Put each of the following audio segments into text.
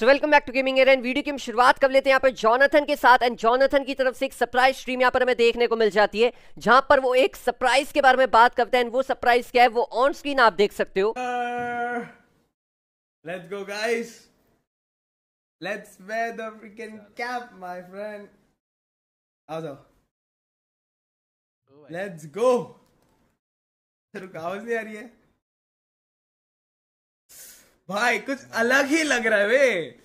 so welcome back to gaming uh and video की हम शुरुआत कर लेते हैं यहाँ पर जॉनथन के साथ एंड जॉनथन की तरफ से एक सरप्राइज स्ट्रीम यहाँ पर हमें देखने को मिल जाती है जहाँ पर वो एक सरप्राइज के बारे में बात करते हैं वो सरप्राइज क्या है वो ऑन स्क्रीन आप देख सकते हो let's go guys let's wear the freaking cap my friend आ जाओ लेट्स गो रुकावट नहीं आ रही है भाई कुछ अलग ही लग रहा है वे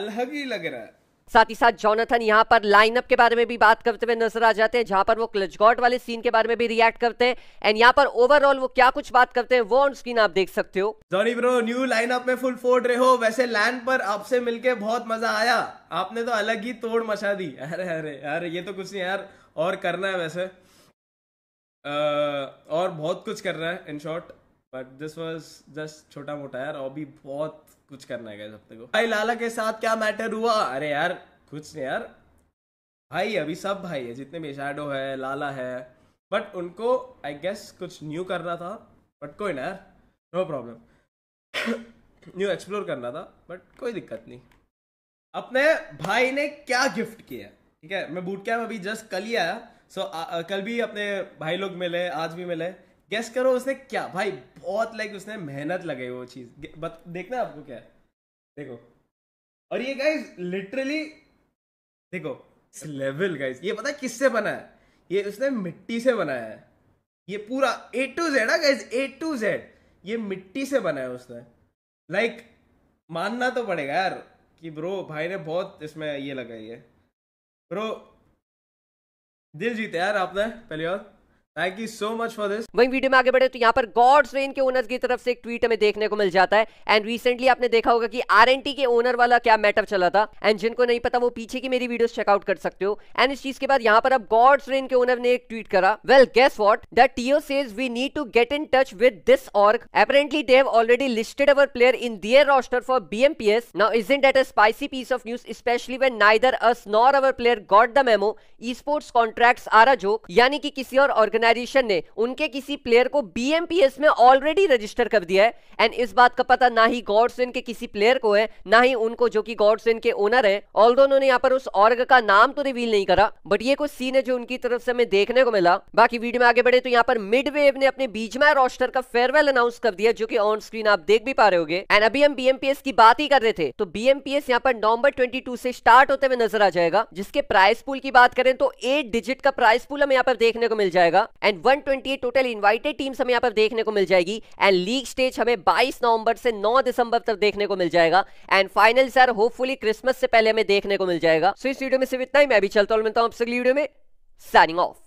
अलग ही लग रहा है साथ ही साथ जॉनथन यहाँ पर लाइनअप के बारे में भी बात करते हुए नजर आ जाते हैं जहां पर वो क्लचगॉट वाले सीन के बारे में भी रिएक्ट करते हैं एंड यहाँ पर ओवरऑल वो क्या कुछ बात करते हैं वो ऑन स्क्रीन आप देख सकते हो जॉनी ब्रो न्यू लाइनअप में फुल फोर्ड रहे हो वैसे लैंड पर आपसे मिलके बहुत मजा आया आपने तो अलग ही तोड़ मचा दी अरे अरे यार ये तो कुछ नहीं यार और करना है वैसे आ, और बहुत कुछ करना है in short but this was just छोटा मोटा यार और भी बहुत कुछ करना है अपने को भाई लाला के साथ क्या मैटर हुआ अरे यार कुछ नहीं यार भाई अभी सब भाई है जितने भी शेडो है लाला है बट उनको आई गेस कुछ न्यू करना था बट कोई ना यार नो प्रॉब्लम न्यू एक्सप्लोर करना था बट कोई दिक्कत नहीं अपने भाई ने क्या गिफ्ट किया ठीक है मैं बूट क्या अभी जस्ट कल ही आया सो so, आ, कल भी अपने भाई लोग मिले आज भी मिले गेस करो उसने क्या भाई बहुत लाइक उसने मेहनत लगाई वो चीज देखना आपको क्या देखो और ये गाइस लिटरली देखो लेवल गाइस ये पता किससे बना है ये उसने मिट्टी से बनाया है ये पूरा ए टू जेड है गाइस ए टू जेड ये मिट्टी से बनाया उसने लाइक like, मानना तो पड़ेगा यार कि ब्रो भाई ने बहुत इसमें ये लगाई है ब्रो दिल जीते यार आपने पहली बार thank you so much for this वही वीडियो में आगे बढ़े तो यहाँ पर गॉड्स रेन के ओनर्स की तरफ से एक ट्वीट हमें देखने को मिल जाता है एंड रिसेंटली आपने देखा होगा कि आरएनटी के ओनर वाला क्या मैटर चला था एंड जिनको नहीं पता वो पीछे की मेरी वीडियोस चेकआउट कर सकते हो एंड इस चीज के बाद यहाँ पर अब गॉड्स रेन के ओनर ने एक ट्वीट करा well guess what the TO says we need to get in touch with this org apparently they have already listed our player in their roster for BMPS now in that a spicy piece of news especially when neither us nor our player got the memo esports contract are a joke यानी कि किसी और organise organisation ने उनके किसी player को BMPS में already register कर दिया है एंड इस बात का पता ना ही गॉडसेन के किसी प्लेयर को है ना ही उनको जो कि गॉडसेन के ओनर है ऑल उन्होंने यहाँ पर उस ऑर्ग का नाम तो रिवील नहीं करा बट ये कुछ सीन है जो उनकी तरफ से हमें देखने को मिला बाकी वीडियो में आगे बढ़े तो यहाँ पर मिड ने अपने बीच में रोस्टर का फेयरवेल अनाउंस कर दिया जो की ऑन स्क्रीन आप देख भी पा रहे हो एंड अभी हम बीएमपीएस की बात ही कर रहे थे तो बीएमपीएस यहाँ पर नवंबर ट्वेंटी से स्टार्ट होते हुए नजर आ जाएगा जिसके प्राइस पुल की बात करें तो एट डिजिट का प्राइस पुल हमें यहाँ पर देखने को मिल जाएगा and twenty total invited teams हमें यहाँ पर देखने को मिल जाएगी एंड लीग स्टेज हमें 22 नवंबर से 9 दिसंबर तक देखने को मिल जाएगा and final sir hopefully Christmas से पहले हमें देखने को मिल जाएगा सो so, इस वीडियो में सिर्फ इतना ही मैं भी चलता हूँ मिलता हूँ आपसे वीडियो में साइनिंग ऑफ